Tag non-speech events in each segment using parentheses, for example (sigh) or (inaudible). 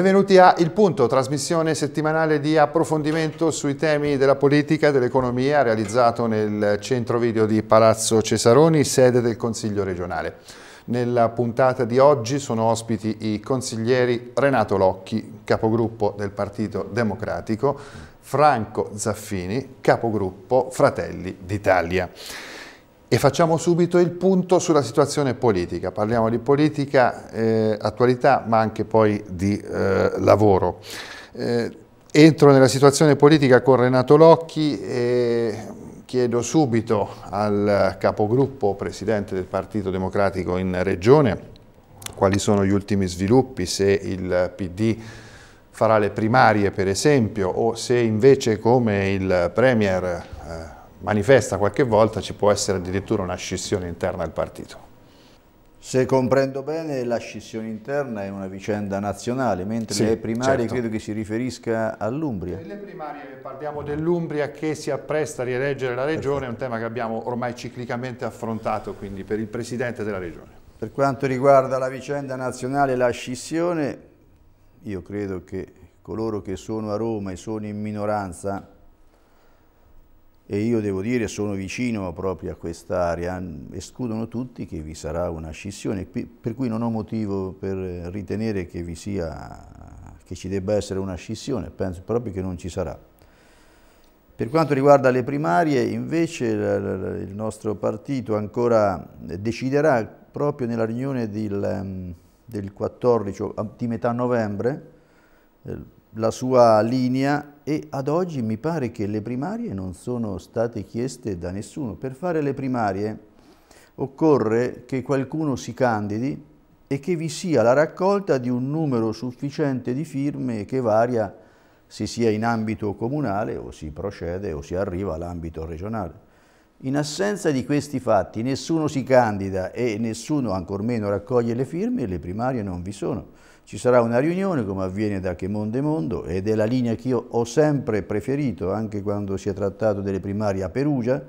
Benvenuti a Il Punto, trasmissione settimanale di approfondimento sui temi della politica e dell'economia realizzato nel centro video di Palazzo Cesaroni, sede del Consiglio regionale. Nella puntata di oggi sono ospiti i consiglieri Renato Locchi, capogruppo del Partito Democratico, Franco Zaffini, capogruppo Fratelli d'Italia. E facciamo subito il punto sulla situazione politica, parliamo di politica, eh, attualità ma anche poi di eh, lavoro. Eh, entro nella situazione politica con Renato Locchi e chiedo subito al capogruppo presidente del Partito Democratico in Regione quali sono gli ultimi sviluppi, se il PD farà le primarie per esempio o se invece come il Premier eh, manifesta qualche volta ci può essere addirittura una scissione interna al partito. Se comprendo bene, la scissione interna è una vicenda nazionale, mentre sì, le primarie certo. credo che si riferisca all'Umbria. Nelle primarie parliamo dell'Umbria che si appresta a rieleggere la regione, Perfetto. è un tema che abbiamo ormai ciclicamente affrontato quindi per il presidente della regione. Per quanto riguarda la vicenda nazionale e la scissione, io credo che coloro che sono a Roma e sono in minoranza e io devo dire sono vicino proprio a quest'area, escludono tutti che vi sarà una scissione, per cui non ho motivo per ritenere che, vi sia, che ci debba essere una scissione, penso proprio che non ci sarà. Per quanto riguarda le primarie, invece, il nostro partito ancora deciderà proprio nella riunione del, del 14 di metà novembre eh, la sua linea e ad oggi mi pare che le primarie non sono state chieste da nessuno. Per fare le primarie occorre che qualcuno si candidi e che vi sia la raccolta di un numero sufficiente di firme che varia se sia in ambito comunale o si procede o si arriva all'ambito regionale. In assenza di questi fatti nessuno si candida e nessuno ancor meno raccoglie le firme e le primarie non vi sono. Ci sarà una riunione come avviene da che mondo è mondo ed è la linea che io ho sempre preferito anche quando si è trattato delle primarie a Perugia,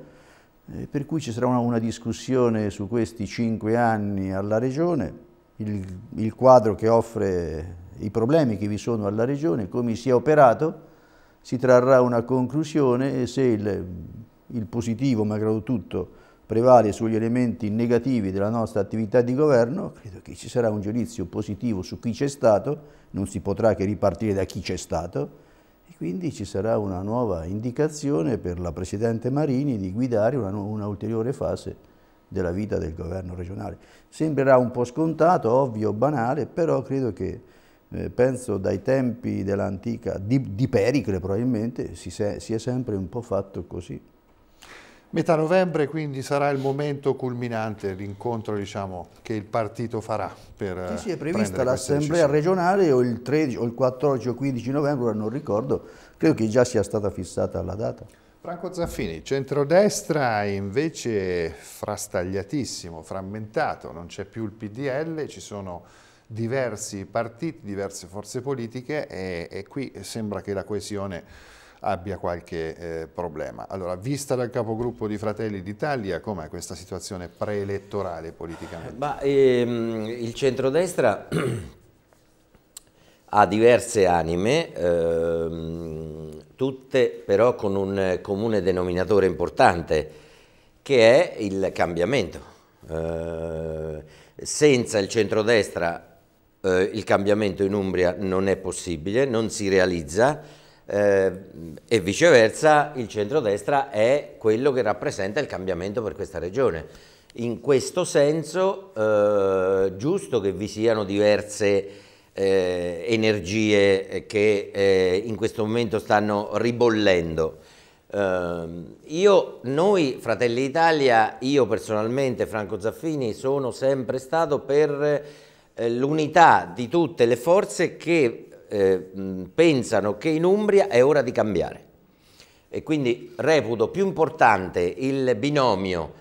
eh, per cui ci sarà una, una discussione su questi cinque anni alla Regione, il, il quadro che offre i problemi che vi sono alla Regione, come si è operato, si trarrà una conclusione e se il il positivo, malgrado tutto, prevale sugli elementi negativi della nostra attività di governo, credo che ci sarà un giudizio positivo su chi c'è stato, non si potrà che ripartire da chi c'è stato, e quindi ci sarà una nuova indicazione per la Presidente Marini di guidare una, una ulteriore fase della vita del governo regionale. Sembrerà un po' scontato, ovvio, banale, però credo che, eh, penso dai tempi dell'antica, di, di, Pericle probabilmente, si, se, si è sempre un po' fatto così. Metà novembre quindi sarà il momento culminante, l'incontro diciamo, che il partito farà per Sì, sì è eh, prevista l'assemblea regionale o il, 13, o il 14 o 15 novembre, non ricordo, credo che già sia stata fissata la data. Franco Zaffini, centrodestra invece frastagliatissimo, frammentato, non c'è più il PDL, ci sono diversi partiti, diverse forze politiche e, e qui sembra che la coesione abbia qualche eh, problema. Allora, vista dal capogruppo di Fratelli d'Italia, com'è questa situazione preelettorale politicamente? Ma, ehm, il centrodestra (clears throat) ha diverse anime, ehm, tutte però con un comune denominatore importante, che è il cambiamento. Eh, senza il centrodestra eh, il cambiamento in Umbria non è possibile, non si realizza, eh, e viceversa il centrodestra è quello che rappresenta il cambiamento per questa regione. In questo senso, eh, giusto che vi siano diverse eh, energie che eh, in questo momento stanno ribollendo, eh, io, noi, Fratelli Italia, io personalmente, Franco Zaffini, sono sempre stato per eh, l'unità di tutte le forze che eh, pensano che in Umbria è ora di cambiare. E quindi reputo più importante il binomio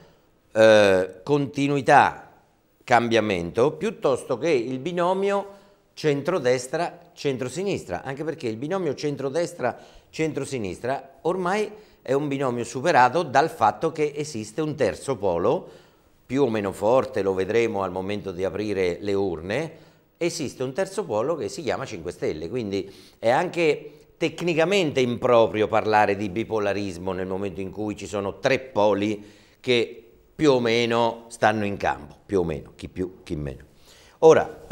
eh, continuità-cambiamento piuttosto che il binomio centrodestra-centrosinistra, anche perché il binomio centrodestra-centrosinistra ormai è un binomio superato dal fatto che esiste un terzo polo più o meno forte, lo vedremo al momento di aprire le urne, esiste un terzo polo che si chiama 5 Stelle, quindi è anche tecnicamente improprio parlare di bipolarismo nel momento in cui ci sono tre poli che più o meno stanno in campo, più o meno, chi più, chi meno. Ora,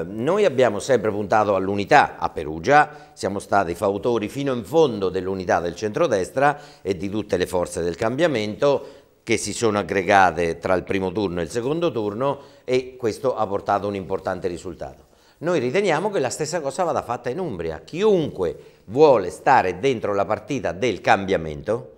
eh, noi abbiamo sempre puntato all'unità a Perugia, siamo stati fautori fino in fondo dell'unità del centrodestra e di tutte le forze del cambiamento, che si sono aggregate tra il primo turno e il secondo turno e questo ha portato un importante risultato. Noi riteniamo che la stessa cosa vada fatta in Umbria. Chiunque vuole stare dentro la partita del cambiamento,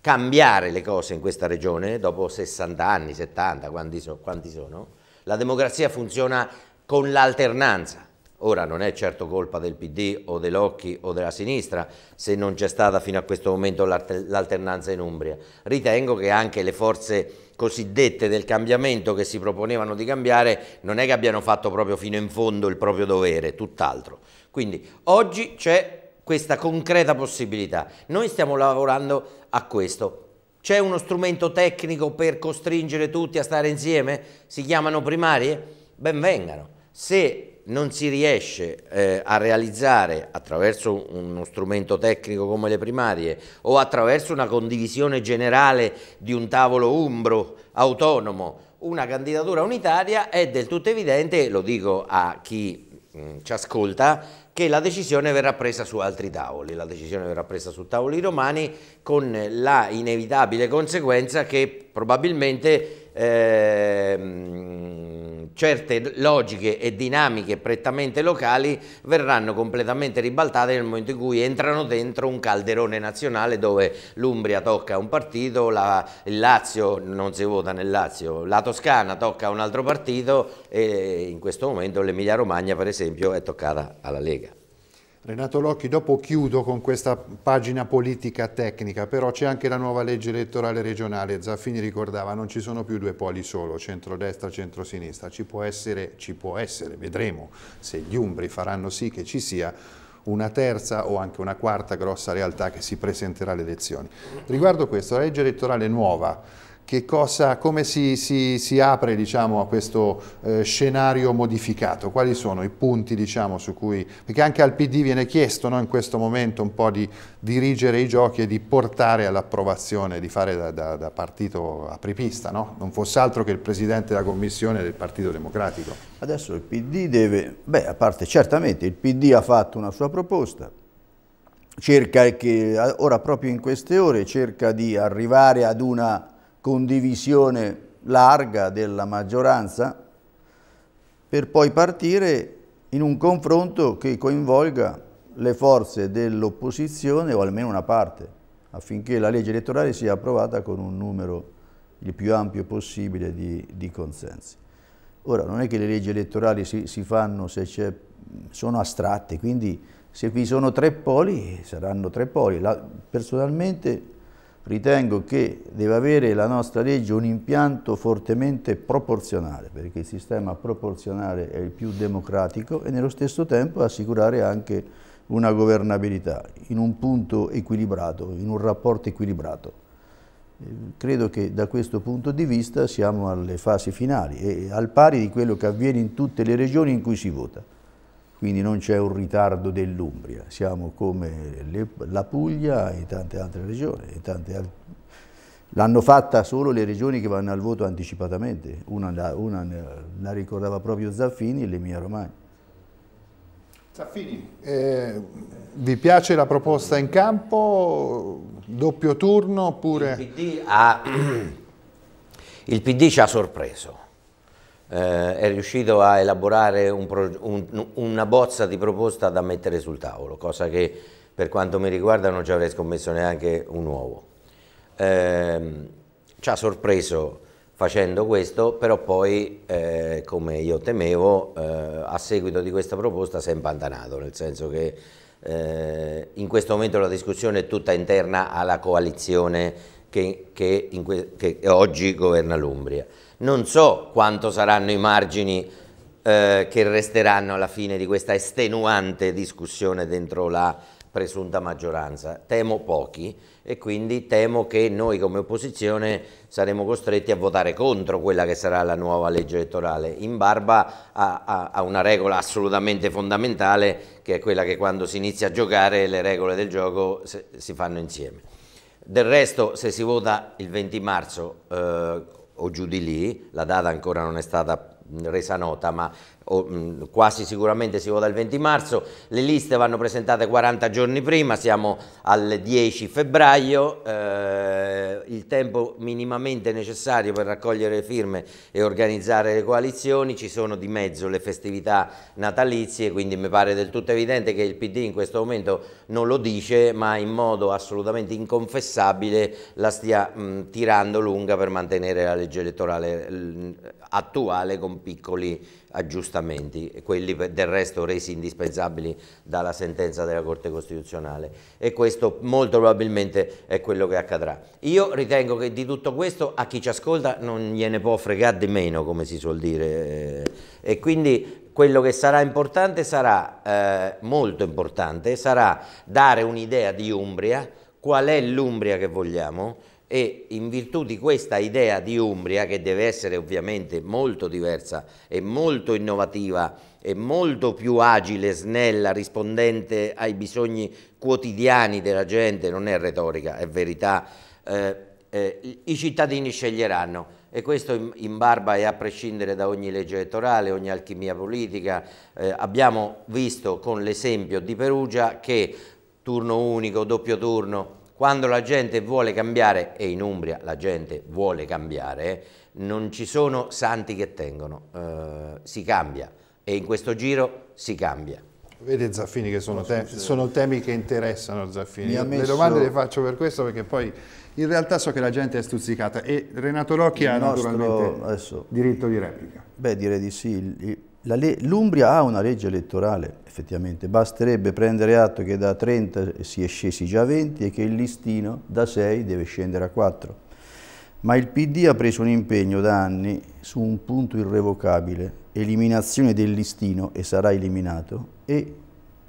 cambiare le cose in questa regione dopo 60 anni, 70, quanti, so, quanti sono, la democrazia funziona con l'alternanza. Ora non è certo colpa del PD o dell'Occhi o della sinistra se non c'è stata fino a questo momento l'alternanza in Umbria. Ritengo che anche le forze cosiddette del cambiamento che si proponevano di cambiare non è che abbiano fatto proprio fino in fondo il proprio dovere, tutt'altro. Quindi oggi c'è questa concreta possibilità. Noi stiamo lavorando a questo. C'è uno strumento tecnico per costringere tutti a stare insieme? Si chiamano primarie? Ben vengano. Se non si riesce eh, a realizzare attraverso uno strumento tecnico come le primarie o attraverso una condivisione generale di un tavolo umbro autonomo una candidatura unitaria è del tutto evidente, lo dico a chi mh, mm, ci ascolta, che la decisione verrà presa su altri tavoli, la decisione verrà presa su tavoli romani con la inevitabile conseguenza che probabilmente eh, certe logiche e dinamiche prettamente locali verranno completamente ribaltate nel momento in cui entrano dentro un calderone nazionale dove l'Umbria tocca un partito, la, il Lazio non si vota nel Lazio, la Toscana tocca un altro partito e in questo momento l'Emilia Romagna per esempio è toccata alla Lega. Renato Locchi, dopo chiudo con questa pagina politica tecnica, però c'è anche la nuova legge elettorale regionale, Zaffini ricordava, non ci sono più due poli solo, centrodestra, centrosinistra, ci può essere, ci può essere, vedremo se gli Umbri faranno sì che ci sia una terza o anche una quarta grossa realtà che si presenterà alle elezioni. Riguardo questo, la legge elettorale nuova, cosa, come si, si, si, apre diciamo, a questo eh, scenario modificato? Quali sono i punti diciamo, su cui... Perché anche al PD viene chiesto no, in questo momento un po' di dirigere i giochi e di portare all'approvazione, di fare da, da, da partito apripista, no? non fosse altro che il Presidente della Commissione del Partito Democratico. Adesso il PD deve... Beh, a parte certamente il PD ha fatto una sua proposta, cerca che ora proprio in queste ore cerca di arrivare ad una condivisione larga della maggioranza, per poi partire in un confronto che coinvolga le forze dell'opposizione o almeno una parte, affinché la legge elettorale sia approvata con un numero il più ampio possibile di, di consensi. Ora, non è che le leggi elettorali si, si fanno se sono astratte, quindi se vi sono tre poli, saranno tre poli. La, personalmente ritengo che deve avere la nostra legge un impianto fortemente proporzionale, perché il sistema proporzionale è il più democratico e nello stesso tempo assicurare anche una governabilità in un punto equilibrato, in un rapporto equilibrato. Eh, credo che da questo punto di vista siamo alle fasi finali e al pari di quello che avviene in tutte le regioni in cui si vota quindi non c'è un ritardo dell'Umbria, siamo come le, la Puglia e tante altre regioni. Al... L'hanno fatta solo le regioni che vanno al voto anticipatamente, una, la, una la ricordava proprio Zaffini e l'Emilia Romagna. Zaffini, eh, vi piace la proposta in campo? Doppio turno oppure... Il PD, ha... (clears throat) Il PD ci ha sorpreso eh, è riuscito a elaborare un pro, un, una bozza di proposta da mettere sul tavolo, cosa che per quanto mi riguarda non ci avrei scommesso neanche un uovo. Eh, ci ha sorpreso facendo questo, però poi, eh, come io temevo, eh, a seguito di questa proposta si è impantanato, nel senso che eh, in questo momento la discussione è tutta interna alla coalizione che, che, che oggi governa l'Umbria non so quanto saranno i margini eh, che resteranno alla fine di questa estenuante discussione dentro la presunta maggioranza, temo pochi e quindi temo che noi come opposizione saremo costretti a votare contro quella che sarà la nuova legge elettorale, in barba a, a, a, una regola assolutamente fondamentale che è quella che quando si inizia a giocare le regole del gioco se, si fanno insieme. Del resto se si vota il 20 marzo eh, o giù di lì, la data ancora non è stata resa nota, ma o, mh, mm, quasi sicuramente si vota il 20 marzo, le liste vanno presentate 40 giorni prima, siamo al 10 febbraio, eh, il tempo minimamente necessario per raccogliere le firme e organizzare le coalizioni, ci sono di mezzo le festività natalizie, quindi mi pare del tutto evidente che il PD in questo momento non lo dice, ma in modo assolutamente inconfessabile la stia mh, mm, tirando lunga per mantenere la legge elettorale mm, attuale con piccoli aggiustamenti trattamenti, quelli del resto resi indispensabili dalla sentenza della Corte Costituzionale e questo molto probabilmente è quello che accadrà. Io ritengo che di tutto questo a chi ci ascolta non gliene può fregare di meno, come si suol dire, e quindi quello che sarà importante sarà, eh, molto importante, sarà dare un'idea di Umbria, qual è l'Umbria che vogliamo, e in virtù di questa idea di Umbria, che deve essere ovviamente molto diversa e molto innovativa e molto più agile, snella, rispondente ai bisogni quotidiani della gente, non è retorica, è verità, eh, eh, i cittadini sceglieranno e questo in, in, barba e a prescindere da ogni legge elettorale, ogni alchimia politica, eh, abbiamo visto con l'esempio di Perugia che turno unico, doppio turno, quando la gente vuole cambiare, e in Umbria la gente vuole cambiare, non ci sono santi che tengono, eh, si cambia e in questo giro si cambia. Vede Zaffini che sono, te sono temi che interessano Zaffini, messo... le domande le faccio per questo perché poi in realtà so che la gente è stuzzicata e Renato Rocchi ha nostro... naturalmente adesso... diritto di replica. Beh direi di sì, L'Umbria ha una legge elettorale, effettivamente, basterebbe prendere atto che da 30 si è scesi già a 20 e che il listino da 6 deve scendere a 4. Ma il PD ha preso un impegno da anni su un punto irrevocabile, eliminazione del listino e sarà eliminato, e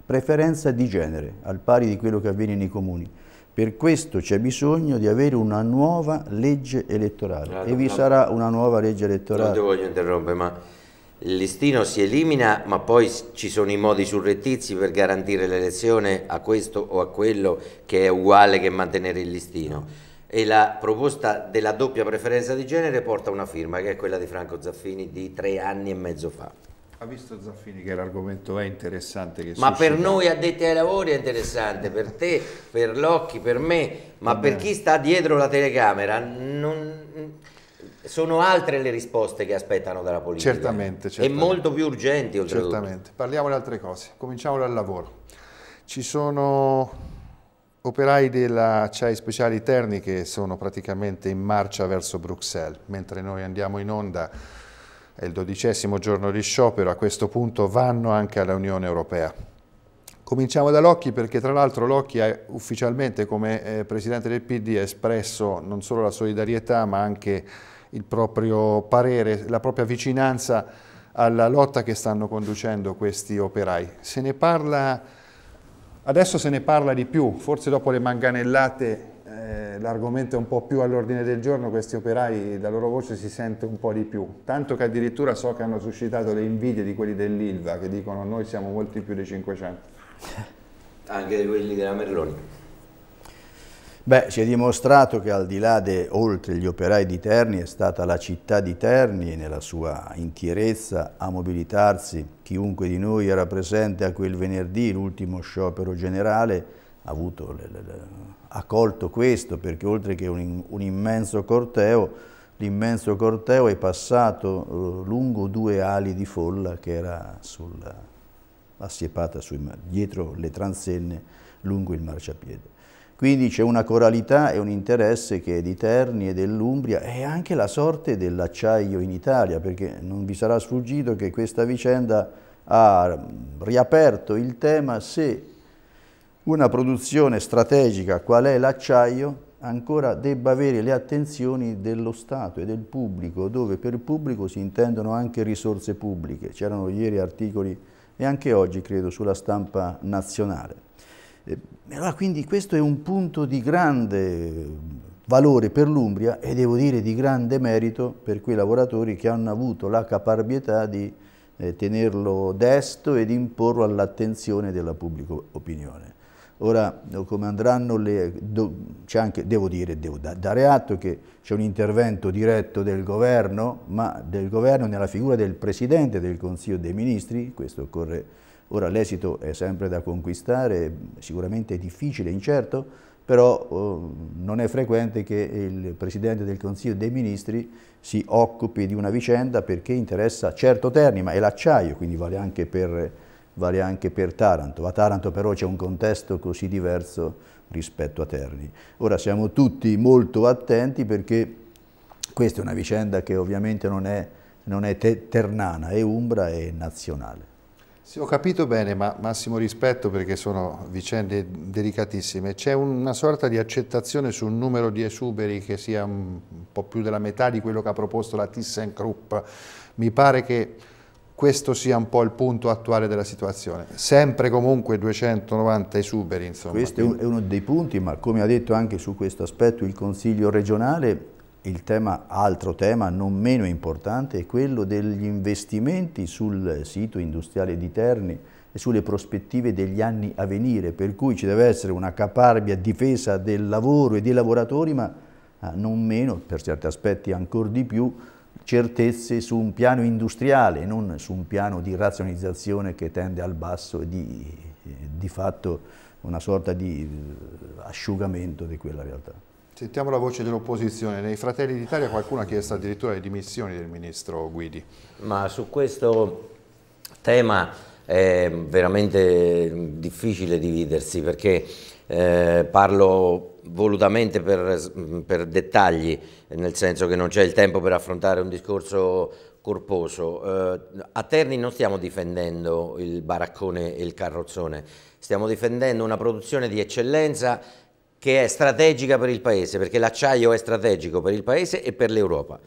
preferenza di genere, al pari di quello che avviene nei comuni. Per questo c'è bisogno di avere una nuova legge elettorale allora, e vi sarà una nuova legge elettorale. Non ti voglio interrompere, ma il listino si elimina, ma poi ci sono i modi surrettizi per garantire l'elezione a questo o a quello che è uguale che mantenere il listino. E la proposta della doppia preferenza di genere porta una firma, che è quella di Franco Zaffini di tre anni e mezzo fa. Ha visto Zaffini che l'argomento è interessante. ma suscita... per noi addetti ai lavori è interessante, per te, per Locchi, per me, ma Vabbè. per chi sta dietro la telecamera non sono altre le risposte che aspettano dalla politica. Certamente, certamente. E molto più urgenti oltretutto. Certamente. Parliamo di altre cose. Cominciamo dal lavoro. Ci sono operai della CEI Speciali Terni che sono praticamente in marcia verso Bruxelles, mentre noi andiamo in onda è il dodicesimo giorno di sciopero, a questo punto vanno anche alla Unione Europea. Cominciamo da Locchi perché tra l'altro Locchi ha ufficialmente come eh, Presidente del PD ha espresso non solo la solidarietà ma anche il proprio parere, la propria vicinanza alla lotta che stanno conducendo questi operai. Se ne parla, adesso se ne parla di più, forse dopo le manganellate eh, l'argomento è un po' più all'ordine del giorno, questi operai, la loro voce si sente un po' di più, tanto che addirittura so che hanno suscitato le invidie di quelli dell'Ilva che dicono noi siamo molti più dei 500. Anche di quelli della Merloni. Beh, si è dimostrato che al di là de, oltre gli operai di Terni è stata la città di Terni nella sua intierezza a mobilitarsi. Chiunque di noi era presente a quel venerdì, l'ultimo sciopero generale, ha avuto, accolto questo perché oltre che un, un immenso corteo, l'immenso corteo è passato eh, lungo due ali di folla che era sulla, assiepata sui, dietro le transenne lungo il marciapiede. Quindi c'è una coralità e un interesse che è di Terni e dell'Umbria e anche la sorte dell'acciaio in Italia, perché non vi sarà sfuggito che questa vicenda ha riaperto il tema se una produzione strategica qual è l'acciaio ancora debba avere le attenzioni dello Stato e del pubblico, dove per pubblico si intendono anche risorse pubbliche. C'erano ieri articoli e anche oggi credo sulla stampa nazionale. E eh, allora quindi questo è un punto di grande eh, valore per l'Umbria e devo dire di grande merito per quei lavoratori che hanno avuto la caparbietà di eh, tenerlo desto e di imporlo all'attenzione della pubblica opinione. Ora, come andranno le... Eh, do, anche, devo dire, devo da, dare atto che c'è un intervento diretto del governo, ma del governo nella figura del Presidente del Consiglio dei Ministri, questo occorre Ora l'esito è sempre da conquistare, sicuramente è difficile, incerto, però eh, non è frequente che il Presidente del Consiglio dei Ministri si occupi di una vicenda perché interessa certo Terni, ma è l'acciaio, quindi vale anche, per, vale anche per Taranto. A Taranto però c'è un contesto così diverso rispetto a Terni. Ora siamo tutti molto attenti perché questa è una vicenda che ovviamente non è, non è ternana, è umbra e nazionale. Sì, ho capito bene, ma massimo rispetto perché sono vicende delicatissime. C'è una sorta di accettazione sul numero di esuberi che sia un po' più della metà di quello che ha proposto la ThyssenKrupp. Mi pare che questo sia un po' il punto attuale della situazione. Sempre comunque 290 esuberi, insomma. Questo è uno dei punti, ma come ha detto anche su questo aspetto il Consiglio regionale il tema, altro tema non meno importante è quello degli investimenti sul sito industriale di Terni e sulle prospettive degli anni a venire, per cui ci deve essere una caparbia difesa del lavoro e dei lavoratori, ma ah, non meno, per certi aspetti ancora di più, certezze su un piano industriale, non su un piano di razionalizzazione che tende al basso e di, eh, di fatto una sorta di eh, asciugamento di quella realtà. Sentiamo la voce dell'opposizione. Nei Fratelli d'Italia qualcuno ha chiesto addirittura le dimissioni del ministro Guidi. Ma su questo tema è veramente difficile dividersi perché eh, parlo volutamente per, per dettagli, nel senso che non c'è il tempo per affrontare un discorso corposo. Eh, a Terni non stiamo difendendo il baraccone e il carrozzone, stiamo difendendo una produzione di eccellenza che è strategica per il Paese, perché l'acciaio è strategico per il Paese e per l'Europa.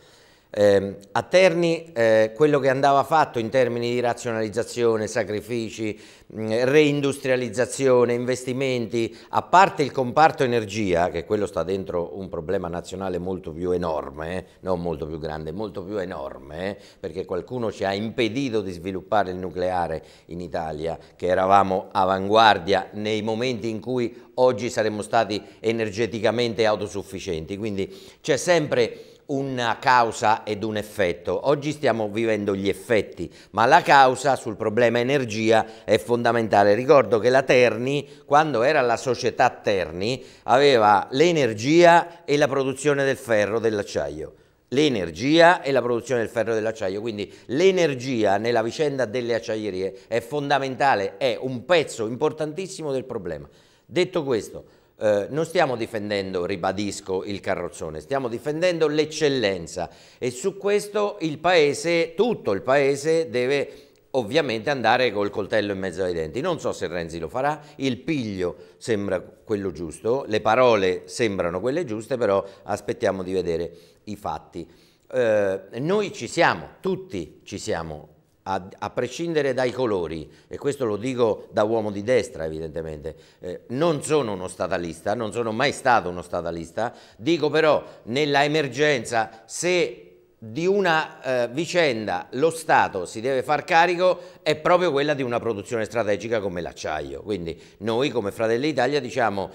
Eh, a Terni eh, quello che andava fatto in termini di razionalizzazione, sacrifici, mh, mm, reindustrializzazione, investimenti, a parte il comparto energia, che quello sta dentro un problema nazionale molto più enorme, eh, non molto più grande, molto più enorme, perché qualcuno ci ha impedito di sviluppare il nucleare in Italia, che eravamo avanguardia nei momenti in cui oggi saremmo stati energeticamente autosufficienti, quindi c'è sempre una causa ed un effetto. Oggi stiamo vivendo gli effetti, ma la causa sul problema energia è fondamentale. Ricordo che la Terni, quando era la società Terni, aveva l'energia e la produzione del ferro, dell'acciaio l'energia e la produzione del ferro e dell'acciaio, quindi l'energia nella vicenda delle acciaierie è fondamentale, è un pezzo importantissimo del problema. Detto questo, eh, non stiamo difendendo, ribadisco, il carrozzone, stiamo difendendo l'eccellenza e su questo il Paese, tutto il Paese deve ovviamente andare col coltello in mezzo ai denti. Non so se Renzi lo farà, il piglio sembra quello giusto, le parole sembrano quelle giuste, però aspettiamo di vedere i fatti. Eh, noi ci siamo, tutti ci siamo a, a, prescindere dai colori, e questo lo dico da uomo di destra evidentemente, eh, non sono uno statalista, non sono mai stato uno statalista, dico però nella emergenza se di una eh, vicenda lo Stato si deve far carico è proprio quella di una produzione strategica come l'acciaio, quindi noi come Fratelli Italia diciamo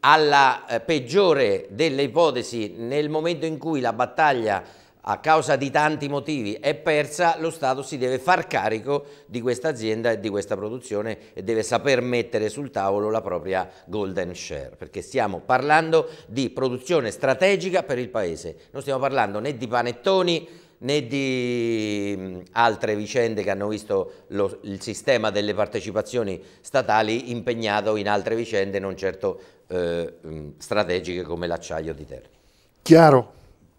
alla eh, peggiore delle ipotesi nel momento in cui la battaglia a causa di tanti motivi è persa, lo Stato si deve far carico di questa azienda e di questa produzione e deve saper mettere sul tavolo la propria golden share, perché stiamo parlando di produzione strategica per il Paese, non stiamo parlando né di panettoni né di mm, altre vicende che hanno visto lo, il sistema delle partecipazioni statali impegnato in altre vicende non certo eh, mm, strategiche come l'acciaio di terra. Chiaro.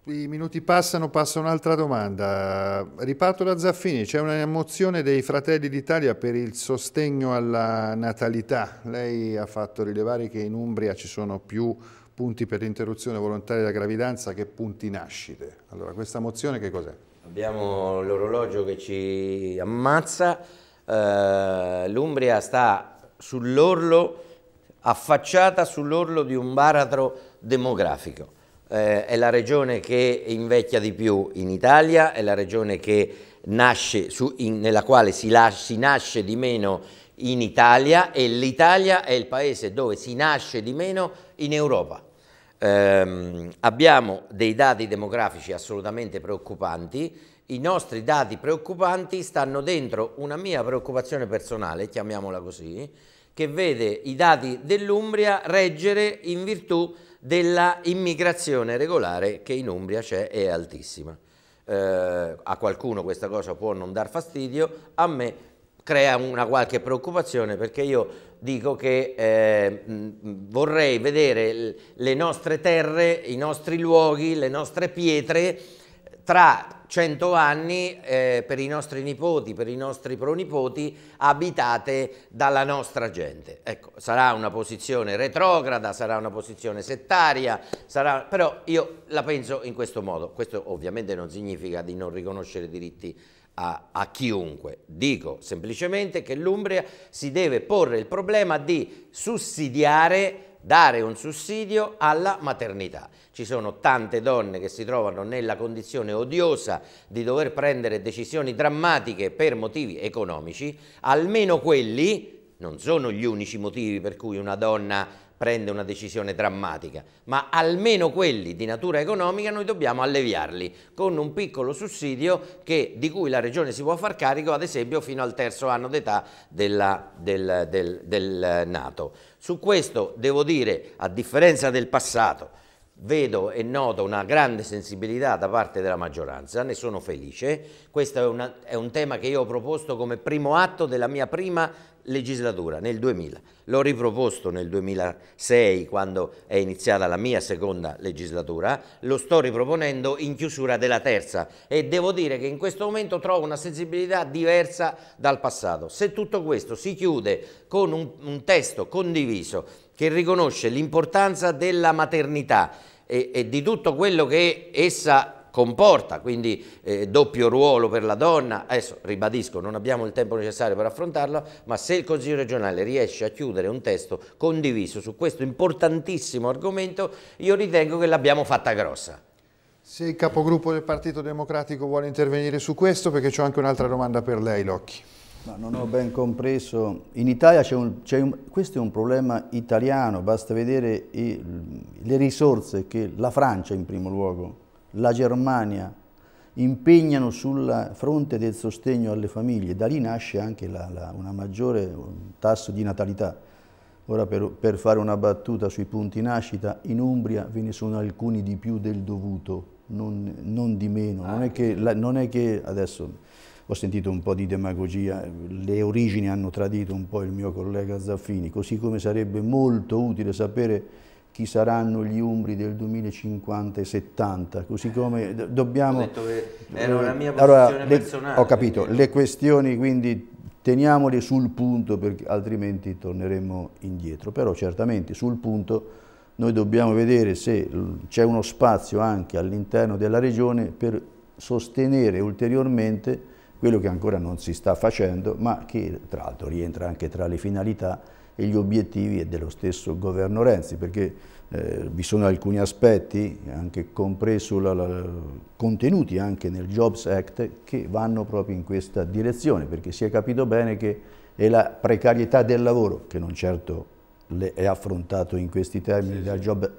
I minuti passano, passa un'altra domanda. Riparto da Zaffini, c'è una mozione dei Fratelli d'Italia per il sostegno alla natalità. Lei ha fatto rilevare che in Umbria ci sono più punti per l'interruzione volontaria della gravidanza che punti nascite. Allora, questa mozione che cos'è? Abbiamo l'orologio che ci ammazza, eh, l'Umbria sta sull'orlo, affacciata sull'orlo di un baratro demografico eh, è la regione che invecchia di più in Italia, è la regione su, in, nella quale si, las, si nasce di meno in Italia e l'Italia è il paese dove si nasce di meno in Europa. Eh, abbiamo dei dati demografici assolutamente preoccupanti, i nostri dati preoccupanti stanno dentro una mia preoccupazione personale, chiamiamola così, che vede i dati dell'Umbria reggere in virtù della immigrazione regolare che in Umbria c'è è altissima. Eh, a qualcuno questa cosa può non dar fastidio, a me crea una qualche preoccupazione perché io dico che eh, vorrei vedere le nostre terre, i nostri luoghi, le nostre pietre tra cento anni eh, per i nostri nipoti, per i nostri pronipoti, abitate dalla nostra gente. Ecco, sarà una posizione retrograda, sarà una posizione settaria, sarà... però io la penso in questo modo. Questo ovviamente non significa di non riconoscere diritti a, a, chiunque. Dico semplicemente che l'Umbria si deve porre il problema di sussidiare dare un sussidio alla maternità. Ci sono tante donne che si trovano nella condizione odiosa di dover prendere decisioni drammatiche per motivi economici, almeno quelli non sono gli unici motivi per cui una donna prende una decisione drammatica, ma almeno quelli di natura economica noi dobbiamo alleviarli con un piccolo sussidio che, di cui la Regione si può far carico ad esempio fino al terzo anno d'età del, del, del nato. Su questo devo dire, a differenza del passato, vedo e noto una grande sensibilità da parte della maggioranza, ne sono felice. Questo è, una, è, un tema che io ho proposto come primo atto della mia prima legislatura, nel 2000. L'ho riproposto nel 2006 quando è iniziata la mia seconda legislatura, lo sto riproponendo in chiusura della terza e devo dire che in questo momento trovo una sensibilità diversa dal passato. Se tutto questo si chiude con un, un testo condiviso che riconosce l'importanza della maternità e, e di tutto quello che essa comporta, quindi eh, doppio ruolo per la donna, adesso ribadisco non abbiamo il tempo necessario per affrontarlo, ma se il Consiglio regionale riesce a chiudere un testo condiviso su questo importantissimo argomento, io ritengo che l'abbiamo fatta grossa. Se il capogruppo del Partito Democratico vuole intervenire su questo, perché ho anche un'altra domanda per lei, Locchi. Ma non ho ben compreso. In Italia c'è un, un, questo è un problema italiano, basta vedere i, le risorse che la Francia in primo luogo la Germania impegnano sul fronte del sostegno alle famiglie, da lì nasce anche la, la, una maggiore, un maggiore tasso di natalità. Ora per, per, fare una battuta sui punti nascita, in Umbria ve ne sono alcuni di più del dovuto, non, non di meno. non, è ah. che, la, non è che adesso ho sentito un po' di demagogia, le origini hanno tradito un po' il mio collega Zaffini, così come sarebbe molto utile sapere chi saranno gli umbri del 2050 e 70, così come dobbiamo... Ho detto che era una mia posizione allora, le, personale. Ho capito, perché... le questioni quindi teniamole sul punto perché altrimenti torneremo indietro, però certamente sul punto noi dobbiamo vedere se c'è uno spazio anche all'interno della regione per sostenere ulteriormente quello che ancora non si sta facendo, ma che tra l'altro rientra anche tra le finalità e gli obiettivi dello stesso governo Renzi, perché eh, vi sono alcuni aspetti, anche compreso la, la, contenuti anche nel Jobs Act, che vanno proprio in questa direzione, perché si è capito bene che è la precarietà del lavoro, che non certo è affrontato in questi termini sì, dal Job Act,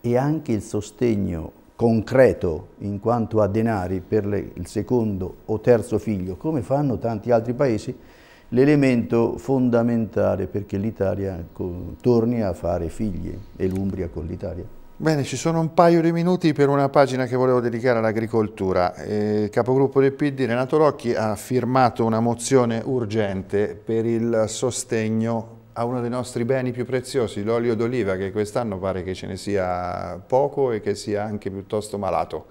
e anche il sostegno concreto in quanto a denari per le, il secondo o terzo figlio, come fanno tanti altri paesi, l'elemento fondamentale perché l'Italia torni a fare figli e l'Umbria con l'Italia. Bene, ci sono un paio di minuti per una pagina che volevo dedicare all'agricoltura. Eh, il capogruppo del PD Renato Rocchi ha firmato una mozione urgente per il sostegno a uno dei nostri beni più preziosi, l'olio d'oliva, che quest'anno pare che ce ne sia poco e che sia anche piuttosto malato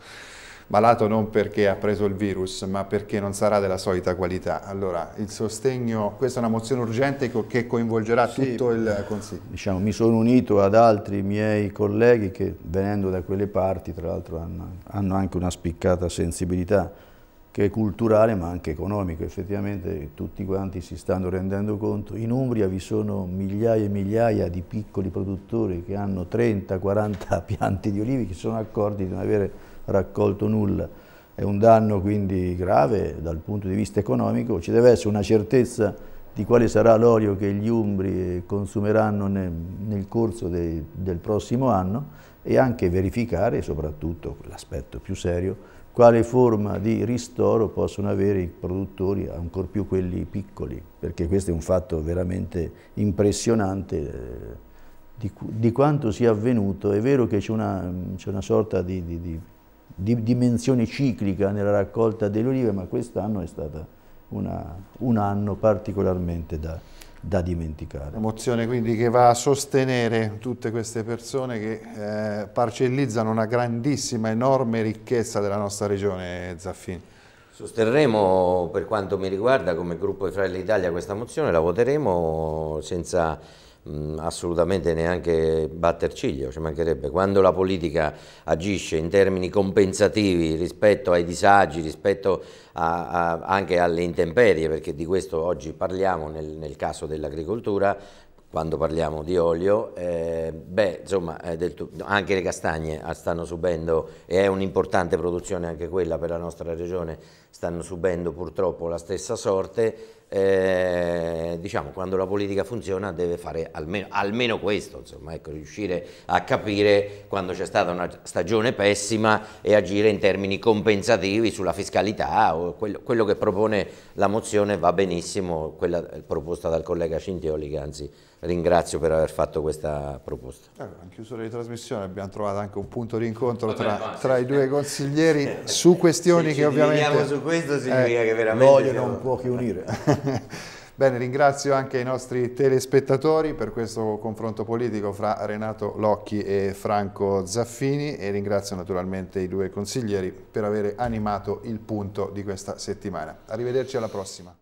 malato non perché ha preso il virus, ma perché non sarà della solita qualità. Allora, il sostegno, questa è una mozione urgente che coinvolgerà sì, tutto il Consiglio. Diciamo, mi sono unito ad altri miei colleghi che venendo da quelle parti, tra l'altro, hanno, hanno anche una spiccata sensibilità che è culturale ma anche economico, effettivamente tutti quanti si stanno rendendo conto. In Umbria vi sono migliaia e migliaia di piccoli produttori che hanno 30-40 (laughs) piante di olivi che sono accorti di non avere raccolto nulla. È un danno quindi grave dal punto di vista economico, ci deve essere una certezza di quale sarà l'olio che gli Umbri consumeranno nel, nel corso de, del prossimo anno e anche verificare, soprattutto l'aspetto più serio, quale forma di ristoro possono avere i produttori, ancor più quelli piccoli, perché questo è un fatto veramente impressionante eh, di, di, quanto sia avvenuto. È vero che c'è una, una, sorta di, di, di di dimensione ciclica nella raccolta delle olive, ma quest'anno è stato un anno particolarmente da, da dimenticare. Emozione quindi che va a sostenere tutte queste persone che eh, parcellizzano una grandissima, enorme ricchezza della nostra regione, Zaffini. Sosterremo per quanto mi riguarda come gruppo di Fratelli d'Italia questa mozione, la voteremo senza mh, mm, assolutamente neanche batter ciglio, ci mancherebbe. Quando la politica agisce in termini compensativi rispetto ai disagi, rispetto a, a, anche alle intemperie, perché di questo oggi parliamo nel, nel caso dell'agricoltura, quando parliamo di olio, eh, beh, insomma, eh, anche le castagne stanno subendo, e è un'importante produzione anche quella per la nostra regione, stanno subendo purtroppo la stessa sorte, eh, diciamo, quando la politica funziona deve fare almeno, almeno questo, insomma, ecco, riuscire a capire quando c'è stata una stagione pessima e agire in termini compensativi sulla fiscalità, quello, quello, che propone la mozione va benissimo, quella proposta dal collega Cintioli che anzi ringrazio per aver fatto questa proposta. Allora, in chiusura di trasmissione abbiamo trovato anche un punto di incontro tra, tra, i due consiglieri (laughs) su questioni che ovviamente... su questo significa eh, che veramente... Vogliono siamo... un po' che unire. (laughs) (laughs) Bene, ringrazio anche i nostri telespettatori per questo confronto politico fra Renato Locchi e Franco Zaffini e ringrazio naturalmente i due consiglieri per aver animato il punto di questa settimana. Arrivederci alla prossima.